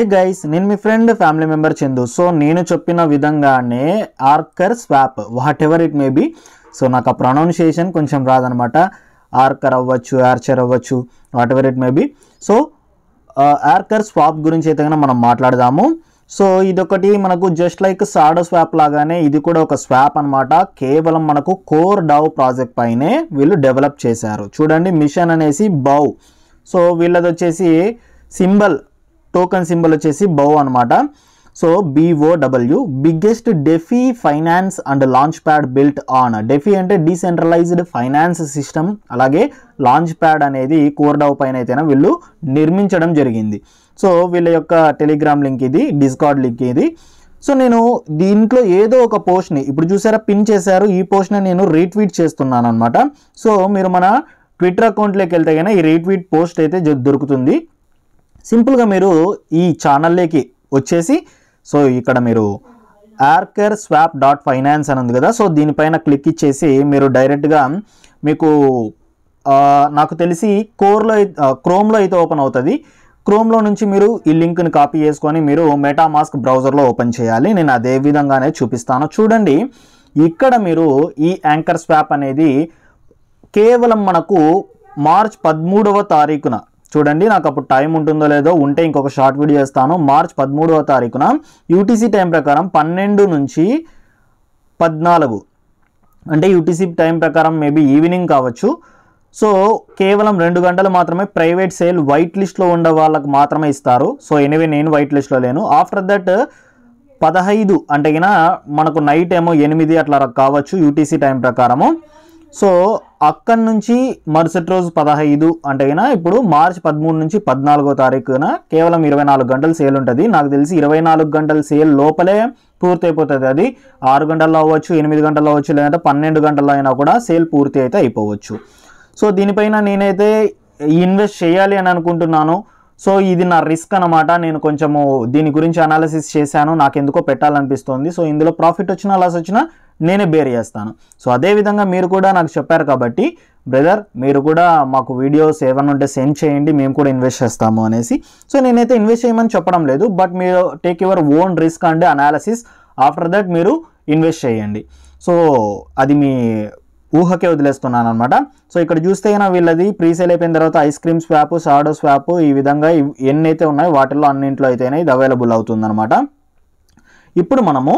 హే guys నేను మీ friend family member Chandu so నేను చెప్పిన విధంగానే ArcherSwap whatever it may be so నాకు ఆ ప్రొనౌన్సియేషన్ కొంచెం రాదనమాట ఆర్కర్ అవ్వచ్చు ఆర్చర్ అవ్వచ్చు whatever it may be so ArcherSwap గురించి అయితే కనుక మనం మాట్లాడదాము సో ఇదొకటి మనకు జస్ట్ లైక్ సాడో స్వాప్ లాగానే ఇది కూడా ఒక స్వాప్ అనమాట కేవలం మనకు కోర్ డవ్ ప్రాజెక్ట్ పైనే వీళ్ళు డెవలప్ చేశారు చూడండి మిషన్ అనేసి బౌ సో వీళ్ళది వచ్చేసి సింబల్ టోకన్ సింబల్ వచ్చేసి బౌ అనమాట so BOW biggest DeFi finance and launch pad built on DeFi అంటే డీసెంట్రలైజ్డ్ ఫైనాన్స్ సిస్టమ్ అలాగే లాంచ్ ప్యాడ్ అనేది కోర్డౌ పైన అయితేనే వీళ్ళు నిర్మించడం జరిగింది సో వీళ్ళ యొక్క టెలిగ్రామ్ లింక్ ఇది డిస్కార్డ్ లింక్ ఇది సో నేను దీంట్లో ఏదో ఒక పోస్ట్ని ఇప్పుడు చూసారా పిన్ చేశారు ఈ పోస్ట్ని నేను రీట్వీట్ చేస్తున్నాను అనమాట సో మీరు మన ట్విట్టర్ అకౌంట్లోకి వెళ్తే కానీ ఈ రీట్వీట్ పోస్ట్ అయితే దొరుకుతుంది సింపుల్గా మీరు ఈ ఛానల్లోకి వచ్చేసి సో ఇక్కడ మీరు ఆర్కర్ స్వాప్ డాట్ ఫైనాన్స్ అని ఉంది కదా సో దీనిపైన క్లిక్ ఇచ్చేసి మీరు డైరెక్ట్గా మీకు నాకు తెలిసి కోర్లో క్రోమ్లో అయితే ఓపెన్ అవుతుంది క్రోమ్లో నుంచి మీరు ఈ లింక్ని కాపీ చేసుకొని మీరు మెటామాస్క్ బ్రౌజర్లో ఓపెన్ చేయాలి నేను అదే విధంగానే చూపిస్తాను చూడండి ఇక్కడ మీరు ఈ యాంకర్ స్వాప్ అనేది కేవలం మనకు మార్చ్ పదమూడవ తారీఖున చూడండి నాకు అప్పుడు టైం ఉంటుందో లేదో ఉంటే ఇంకొక షార్ట్ వీడియో చేస్తాను మార్చ్ పదమూడవ తారీఖున యూటీసీ టైం ప్రకారం పన్నెండు నుంచి పద్నాలుగు అంటే యూటీసీ టైం ప్రకారం మేబీ ఈవినింగ్ కావచ్చు సో కేవలం రెండు గంటలు మాత్రమే ప్రైవేట్ సేల్ వైట్ లిస్ట్లో ఉండే వాళ్ళకు మాత్రమే ఇస్తారు సో ఎనివే నేను వైట్ లిస్ట్లో లేను ఆఫ్టర్ దట్ పదహైదు అంటే మనకు నైట్ ఏమో ఎనిమిది అట్లా కావచ్చు యూటీసీ టైం ప్రకారము సో అక్కడి నుంచి మరుసటి రోజు పదహైదు అంటే ఇప్పుడు మార్చ్ పదమూడు నుంచి పద్నాలుగో తారీఖున కేవలం ఇరవై నాలుగు గంటల సేల్ ఉంటుంది నాకు తెలిసి ఇరవై నాలుగు గంటల సేల్ లోపలే పూర్తయిపోతుంది అది ఆరు గంటల్లో అవ్వచ్చు ఎనిమిది గంటల్లో అవ్వచ్చు లేదంటే పన్నెండు గంటల్లో అయినా కూడా సేల్ పూర్తి అయితే అయిపోవచ్చు సో దీనిపైన నేనైతే ఇన్వెస్ట్ చేయాలి అని అనుకుంటున్నాను సో ఇది నా రిస్క్ అనమాట నేను కొంచెము దీని గురించి అనాలిసిస్ చేశాను నాకు ఎందుకో పెట్టాలనిపిస్తుంది సో ఇందులో ప్రాఫిట్ వచ్చినా లాస్ వచ్చినా నేనే బేర్ చేస్తాను సో అదేవిధంగా మీరు కూడా నాకు చెప్పారు కాబట్టి బ్రదర్ మీరు కూడా మాకు వీడియోస్ ఏమైనా ఉంటే సెండ్ చేయండి మేము కూడా ఇన్వెస్ట్ చేస్తాము అనేసి సో నేనైతే ఇన్వెస్ట్ చేయమని చెప్పడం లేదు బట్ మీరు take your own risk and analysis after that మీరు ఇన్వెస్ట్ చేయండి సో అది మీ ఊహకే వదిలేస్తున్నాను అనమాట సో ఇక్కడ చూస్తే వీళ్ళది ప్రీసేల్ అయిపోయిన తర్వాత ice cream swap shadow swap ఈ విధంగా ఎన్ని అయితే ఉన్నాయో వాటిల్లో అన్నింటిలో అయితేనే ఇది అవైలబుల్ అవుతుందన్నమాట ఇప్పుడు మనము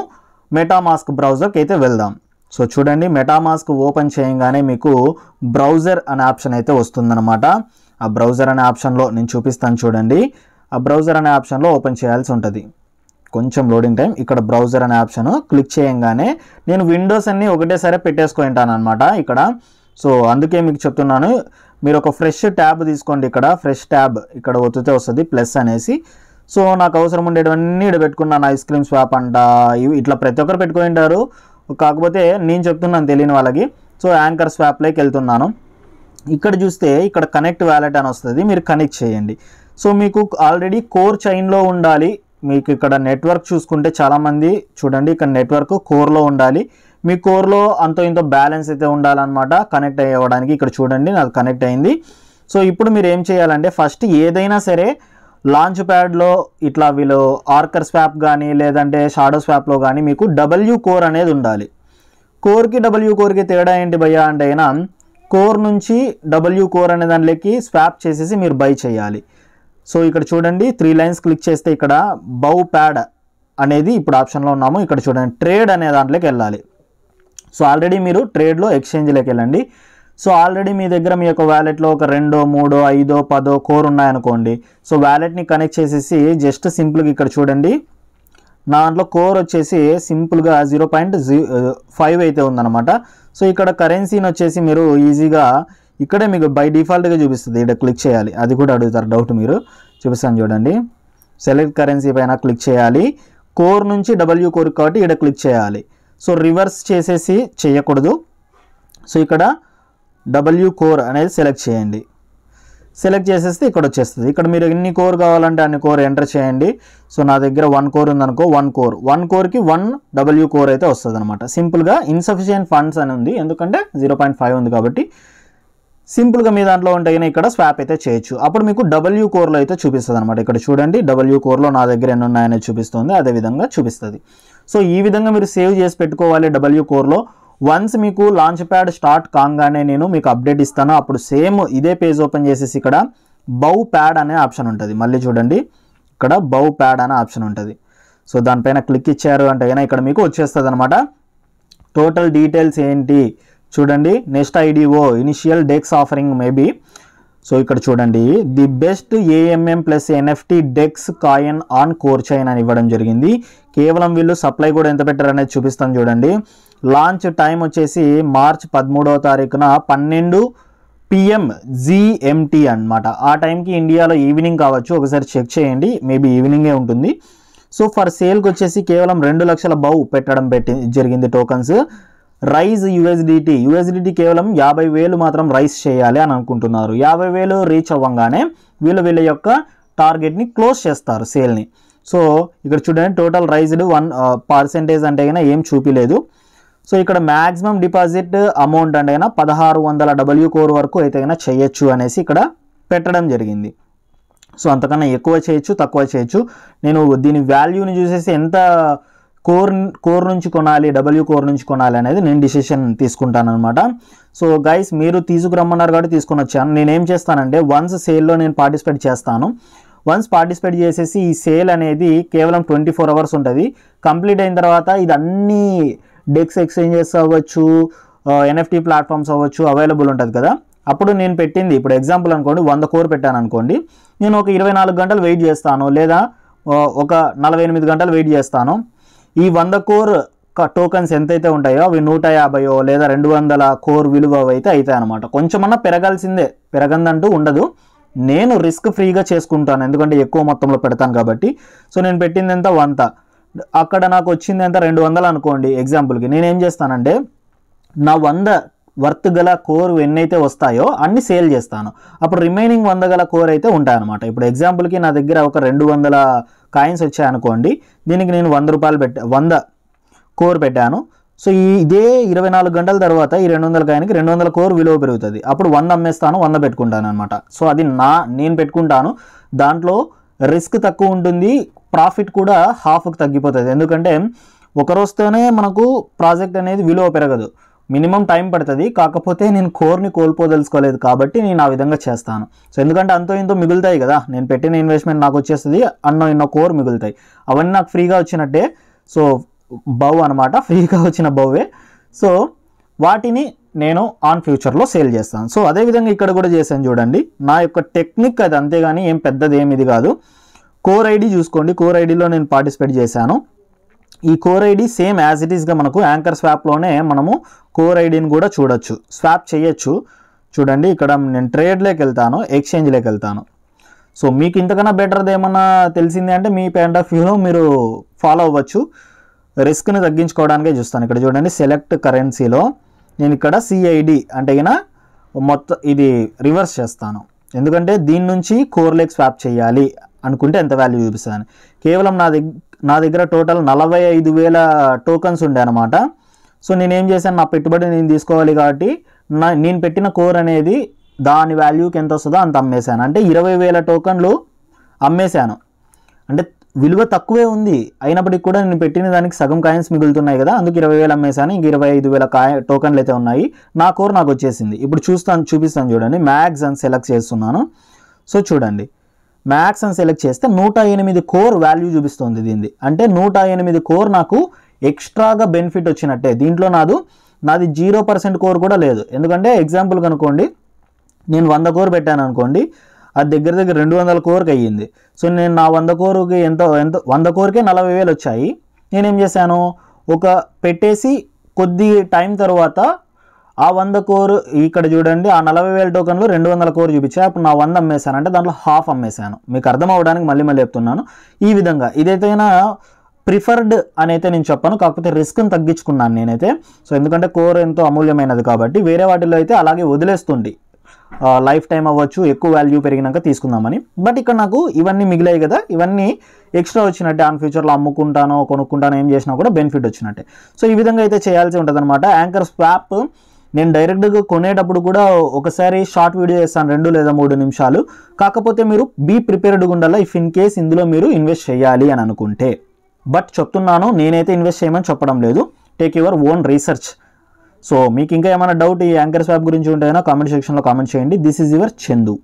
మెటామాస్క్ బ్రౌజర్కి అయితే వెళ్దాం సో చూడండి మెటామాస్క్ ఓపెన్ చేయగానే మీకు బ్రౌజర్ అనే ఆప్షన్ అయితే వస్తుందన్నమాట ఆ బ్రౌజర్ అనే ఆప్షన్లో నేను చూపిస్తాను చూడండి ఆ బ్రౌజర్ అనే ఆప్షన్లో ఓపెన్ చేయాల్సి ఉంటుంది కొంచెం లోడింగ్ టైం ఇక్కడ బ్రౌజర్ అనే ఆప్షన్ క్లిక్ చేయంగానే నేను విండోస్ అన్నీ ఒకటేసారి పెట్టేసుకుంటాను అనమాట ఇక్కడ సో అందుకే మీకు చెప్తున్నాను మీరు ఒక ఫ్రెష్ ట్యాబ్ తీసుకోండి ఇక్కడ ఫ్రెష్ ట్యాబ్ ఇక్కడ ఒత్తితే వస్తుంది ప్లస్ అనేసి సో నాకు అవసరం ఉండేటివన్నీ ఇక్కడ పెట్టుకున్నాను ఐస్ క్రీమ్ స్వాప్ అంట ఇవి ఇట్లా ప్రతి ఒక్కరు పెట్టుకుని ఉంటారు కాకపోతే నేను చెప్తున్నాను తెలియని వాళ్ళకి సో యాంకర్ స్వాప్లోకి వెళ్తున్నాను ఇక్కడ చూస్తే ఇక్కడ కనెక్ట్ వ్యాలెట్ అని వస్తుంది మీరు కనెక్ట్ చేయండి సో మీకు ఆల్రెడీ కోర్ చైన్లో ఉండాలి మీకు ఇక్కడ నెట్వర్క్ చూసుకుంటే చాలామంది చూడండి ఇక్కడ నెట్వర్క్ కోర్లో ఉండాలి మీ కోర్లో అంత ఇంత బ్యాలెన్స్ అయితే ఉండాలన్నమాట కనెక్ట్ అయ్యేవడానికి ఇక్కడ చూడండి నాకు కనెక్ట్ అయింది సో ఇప్పుడు మీరు ఏం చేయాలంటే ఫస్ట్ ఏదైనా సరే లాంచ్ ప్యాడ్లో ఇట్లా వీళ్ళు ఆర్కర్ స్వాప్ కానీ లేదంటే షాడో స్వాప్లో కానీ మీకు డబ్ల్యూ కోర్ అనేది ఉండాలి కోర్కి డబ్ల్యూ కోర్కి తేడా ఏంటి భయ్యా అంటే అయినా కోర్ నుంచి డబ్ల్యూ కోర్ అనే దానిలోకి స్వాప్ చేసేసి మీరు బై చేయాలి సో ఇక్కడ చూడండి త్రీ లైన్స్ క్లిక్ చేస్తే ఇక్కడ బౌ ప్యాడ్ అనేది ఇప్పుడు ఆప్షన్లో ఉన్నాము ఇక్కడ చూడండి ట్రేడ్ అనే దాంట్లోకి వెళ్ళాలి సో ఆల్రెడీ మీరు ట్రేడ్లో ఎక్స్చేంజ్లోకి వెళ్ళండి సో ఆల్రెడీ మీ దగ్గర మీ యొక్క వ్యాలెట్లో ఒక రెండో మూడో ఐదో పదో కోర్ ఉన్నాయనుకోండి సో వ్యాలెట్ని కనెక్ట్ చేసేసి జస్ట్ సింపుల్గా ఇక్కడ చూడండి దాంట్లో కోర్ వచ్చేసి సింపుల్గా జీరో పాయింట్ ఫైవ్ అయితే ఉందన్నమాట సో ఇక్కడ కరెన్సీని వచ్చేసి మీరు ఈజీగా ఇక్కడే మీకు బై డిఫాల్ట్గా చూపిస్తుంది ఇక్కడ క్లిక్ చేయాలి అది కూడా అడుగుతారు డౌట్ మీరు చూపిస్తాను చూడండి సెలెక్ట్ కరెన్సీ పైన క్లిక్ చేయాలి కోర్ నుంచి డబ్ల్యూ కోర్ కాబట్టి ఇక్కడ క్లిక్ చేయాలి సో రివర్స్ చేసేసి చేయకూడదు సో ఇక్కడ డబ్ల్యూ కోర్ అనేది సెలెక్ట్ చేయండి సెలెక్ట్ చేసేస్తే ఇక్కడ వచ్చేస్తుంది ఇక్కడ మీరు ఎన్ని కోర్ కావాలంటే అన్ని కోర్ ఎంటర్ చేయండి సో నా దగ్గర వన్ కోర్ ఉందనుకో వన్ కోర్ వన్ కోర్కి వన్ డబ్ల్యూ కోర్ అయితే వస్తుంది అనమాట సింపుల్గా ఇన్సఫిషియెంట్ ఫండ్స్ అని ఉంది ఎందుకంటే జీరో పాయింట్ ఫైవ్ ఉంది కాబట్టి సింపుల్గా మీ దాంట్లో ఉంటే ఇక్కడ స్వాప్ అయితే చేయొచ్చు అప్పుడు మీకు డబ్ల్యూ కోర్లో అయితే చూపిస్తుంది అనమాట ఇక్కడ చూడండి డబ్ల్యూ కోర్లో నా దగ్గర ఎన్ని ఉన్నాయనే చూపిస్తుంది అదేవిధంగా చూపిస్తుంది సో ఈ విధంగా మీరు సేవ్ చేసి పెట్టుకోవాలి డబ్ల్యూ కోర్లో వన్స్ మీకు లాంచ్ ప్యాడ్ స్టార్ట్ కాగానే నేను మీకు అప్డేట్ ఇస్తాను అప్పుడు సేమ్ ఇదే పేజ్ ఓపెన్ చేసేసి ఇక్కడ బౌ ప్యాడ్ అనే ఆప్షన్ ఉంటుంది మళ్ళీ చూడండి ఇక్కడ బౌ ప్యాడ్ అనే ఆప్షన్ ఉంటుంది సో దానిపైన క్లిక్ ఇచ్చారు అంటే అయినా ఇక్కడ మీకు వచ్చేస్తుంది అనమాట టోటల్ డీటెయిల్స్ ఏంటి చూడండి next IDO initial DEX offering maybe so ఇక్కడ చూడండి the best AMM plus NFT DEX coin on core chain అని ఇవ్వడం జరిగింది కేవలం వీళ్ళు సప్లై కూడా ఎంత పెట్టారనేది చూపిస్తాను చూడండి లాంచ్ టైం వచ్చేసి మార్చ్ పదమూడవ తారీఖున పన్నెండు పిఎం జీఎంటీ అనమాట ఆ టైంకి ఇండియాలో ఈవినింగ్ కావచ్చు ఒకసారి చెక్ చేయండి మేబీ ఈవినింగే ఉంటుంది సో ఫర్ సేల్కి వచ్చేసి కేవలం రెండు లక్షల బౌ పెట్టడం పెట్టి జరిగింది టోకన్స్ రైజ్ యుఎస్డిటీ యుఎస్డిటీ కేవలం యాభై వేలు మాత్రం రైజ్ చేయాలి అని అనుకుంటున్నారు యాభై వేలు రీచ్ అవ్వగానే వీళ్ళు వీళ్ళ యొక్క టార్గెట్ని క్లోజ్ చేస్తారు సేల్ని సో ఇక్కడ చూడండి టోటల్ రైజ్డ్ వన్ పర్సెంటేజ్ అంటే కన్నా ఏం చూపిలేదు సో ఇక్కడ మ్యాక్సిమం డిపాజిట్ అమౌంట్ అంటే అయినా పదహారు వందల డబ్ల్యూ కోర్ వరకు అయితే అయినా చేయొచ్చు అనేసి ఇక్కడ పెట్టడం జరిగింది సో అంతకన్నా ఎక్కువ చేయొచ్చు తక్కువ చేయొచ్చు నేను దీని వాల్యూని చూసేసి ఎంత కోర్ కోర్ నుంచి కొనాలి డబ్ల్యూ కోర్ నుంచి కొనాలి అనేది నేను డిసిషన్ తీసుకుంటాను అనమాట సో గైస్ మీరు తీసుకురమ్మన్నారు కాబట్టి తీసుకుని వచ్చాను నేనేం చేస్తానంటే వన్స్ సేల్లో నేను పార్టిసిపేట్ చేస్తాను వన్స్ పార్టిసిపేట్ చేసేసి ఈ సేల్ అనేది కేవలం ట్వంటీ ఫోర్ అవర్స్ ఉంటుంది కంప్లీట్ అయిన తర్వాత ఇది అన్నీ డెక్స్ ఎక్స్చేంజెస్ అవ్వచ్చు ఎన్ఎఫ్టీ ప్లాట్ఫామ్స్ అవ్వచ్చు అవైలబుల్ ఉంటుంది కదా అప్పుడు నేను పెట్టింది ఇప్పుడు ఎగ్జాంపుల్ అనుకోండి వంద కోర్ పెట్టాను అనుకోండి నేను ఒక ఇరవై నాలుగు గంటలు వెయిట్ చేస్తాను లేదా ఒక నలభై ఎనిమిది గంటలు వెయిట్ చేస్తాను ఈ వంద కోర్ టోకన్స్ ఎంతైతే ఉంటాయో అవి నూట యాభైయో లేదా రెండు వందల కోర్ విలువ అయితే అవుతాయి అనమాట కొంచెమన్నా పెరగాల్సిందే పెరగందంటూ ఉండదు నేను రిస్క్ ఫ్రీగా చేసుకుంటాను ఎందుకంటే ఎక్కువ మొత్తంలో పెడతాను కాబట్టి సో నేను పెట్టింది ఎంత వంత అక్కడ నాకు వచ్చింది ఎంత రెండు వందలు అనుకోండి ఎగ్జాంపుల్కి నేనేం చేస్తానంటే నా వంద వర్త్ గల కోర్ ఎన్నైతే వస్తాయో అన్ని సేల్ చేస్తాను అప్పుడు రిమైనింగ్ వంద గల కోర్ అయితే ఉంటాయన్నమాట ఇప్పుడు ఎగ్జాంపుల్కి నా దగ్గర ఒక రెండు వందల కాయిన్స్ వచ్చాయనుకోండి దీనికి నేను వంద రూపాయలు పెట్టా వంద కోర్ పెట్టాను సో ఈ ఇదే ఇరవై నాలుగు గంటల తర్వాత ఈ రెండు వందల కాయనికి రెండు వందల కోర్ విలువ పెరుగుతుంది అప్పుడు వంద అమ్మేస్తాను వంద పెట్టుకుంటాను అనమాట సో అది నా నేను పెట్టుకుంటాను దాంట్లో రిస్క్ తక్కువ ఉంటుంది ప్రాఫిట్ కూడా హాఫ్కి తగ్గిపోతుంది ఎందుకంటే వస్తేనే మనకు ప్రాజెక్ట్ అనేది విలువ పెరగదు మినిమం టైం పడుతుంది కాకపోతే నేను కోర్ని కోల్పోదలుచుకోలేదు కాబట్టి నేను ఆ విధంగా చేస్తాను సో ఎందుకంటే అంతో ఇంతో మిగులుతాయి కదా నేను పెట్టిన ఇన్వెస్ట్మెంట్ నాకు వచ్చేస్తుంది అన్నో ఎన్నో కోర్ మిగులుతాయి అవన్నీ నాకు ఫ్రీగా వచ్చినట్టే సో బవ్ అనమాట ఫ్రీగా వచ్చిన బవ్వే సో వాటిని నేను ఆన్ ఫ్యూచర్లో సేల్ చేస్తాను సో అదేవిధంగా ఇక్కడ కూడా చేశాను చూడండి నా యొక్క టెక్నిక్ అది అంతేగాని ఏం పెద్దది ఏమిది ఇది కాదు కోర్ ఐడి చూసుకోండి కోర్ ఐడిలో నేను పార్టిసిపేట్ చేశాను ఈ core ID same as it ఈస్గా మనకు యాంకర్ స్వాప్లోనే మనము కోర్ ఐడిని కూడా చూడొచ్చు స్వాప్ చేయొచ్చు చూడండి ఇక్కడ నేను ట్రేడ్లోకి వెళ్తాను ఎక్స్చేంజ్లోకి వెళ్తాను సో మీకు ఇంతకన్నా బెటర్ది ఏమన్నా తెలిసింది అంటే మీ పాయింట్ ఆఫ్ వ్యూలో మీరు ఫాలో అవ్వచ్చు రిస్క్ని తగ్గించుకోవడానికే చూస్తాను ఇక్కడ చూడండి సెలెక్ట్ కరెన్సీలో నేను ఇక్కడ సిఐడి అంటే మొత్తం ఇది రివర్స్ చేస్తాను ఎందుకంటే దీని నుంచి కోర్లేకి స్వాప్ చేయాలి అనుకుంటే ఎంత వాల్యూ చూపిస్తుంది కేవలం నా దగ్గర నా దగ్గర టోటల్ నలభై ఐదు వేల టోకన్స్ ఉండే అనమాట సో నేనేం చేశాను నా పెట్టుబడి నేను తీసుకోవాలి కాబట్టి నా నేను పెట్టిన కోర్ అనేది దాని వాల్యూకి ఎంత వస్తుందో అంత అమ్మేశాను అంటే ఇరవై వేల టోకన్లు అమ్మేశాను అంటే విలువ తక్కువే ఉంది అయినప్పటికీ కూడా నేను పెట్టిన దానికి సగం కాయిన్స్ మిగులుతున్నాయి కదా అందుకు ఇరవై వేలు అమ్మేశాను ఇంక ఇరవై ఐదు వేల కాయ టోకన్లు అయితే ఉన్నాయి నా కోర్ నాకు వచ్చేసింది ఇప్పుడు చూస్తాను చూపిస్తాను చూడండి మ్యాగ్స్ అని సెలెక్ట్ చేస్తున్నాను సో చూడండి మ్యాథ్స్ అని సెలెక్ట్ చేస్తే నూట ఎనిమిది కోర్ వాల్యూ చూపిస్తుంది దీనిది అంటే నూట ఎనిమిది కోర్ నాకు ఎక్స్ట్రాగా బెనిఫిట్ వచ్చినట్టే దీంట్లో నాదు నాది జీరో పర్సెంట్ కోర్ కూడా లేదు ఎందుకంటే ఎగ్జాంపుల్ కనుకోండి నేను వంద కోర్ పెట్టాను అనుకోండి అది దగ్గర దగ్గర రెండు వందల కోర్కి అయ్యింది సో నేను నా వంద కోరుకి ఎంత ఎంత వంద కోరికే నలభై వేలు వచ్చాయి నేనేం చేశాను ఒక పెట్టేసి కొద్ది టైం తర్వాత ఆ వంద కోరు ఇక్కడ చూడండి ఆ నలభై వేల టోకన్లు రెండు వందల కోరు చూపించాయి అప్పుడు నా వంద అమ్మేశాను అంటే దాంట్లో హాఫ్ అమ్మేశాను మీకు అర్థం అవడానికి మళ్ళీ మళ్ళీ చెప్తున్నాను ఈ విధంగా ఇదైతేనా ప్రిఫర్డ్ అని అయితే నేను చెప్పాను కాకపోతే రిస్క్ని తగ్గించుకున్నాను నేనైతే సో ఎందుకంటే కోర్ ఎంతో అమూల్యమైనది కాబట్టి వేరే వాటిలో అయితే అలాగే వదిలేస్తుంది లైఫ్ టైం అవ్వచ్చు ఎక్కువ వాల్యూ పెరిగినాక తీసుకుందామని బట్ ఇక్కడ నాకు ఇవన్నీ మిగిలాయి కదా ఇవన్నీ ఎక్స్ట్రా వచ్చినట్టే ఆన్ ఫ్యూచర్లో అమ్ముకుంటానో కొనుక్కుంటానో ఏం చేసినా కూడా బెనిఫిట్ వచ్చినట్టే సో ఈ విధంగా అయితే చేయాల్సి ఉంటుంది అనమాట యాంకర్ స్వాప్ నేను డైరెక్ట్గా కొనేటప్పుడు కూడా ఒకసారి షార్ట్ వీడియో చేస్తాను రెండు లేదా మూడు నిమిషాలు కాకపోతే మీరు బీ ప్రిపేర్డ్గా ఉండాలి ఇఫ్ ఇన్ కేస్ ఇందులో మీరు ఇన్వెస్ట్ చేయాలి అని అనుకుంటే బట్ చెప్తున్నాను నేనైతే ఇన్వెస్ట్ చేయమని చెప్పడం లేదు take your own research so మీకు ఇంకా ఏమైనా డౌట్ ఈ యాంకర్ స్వాప్ గురించి ఉంటే కామెంట్ సెక్షన్లో కామెంట్ చేయండి దిస్ ఈజ్ యువర్ చందు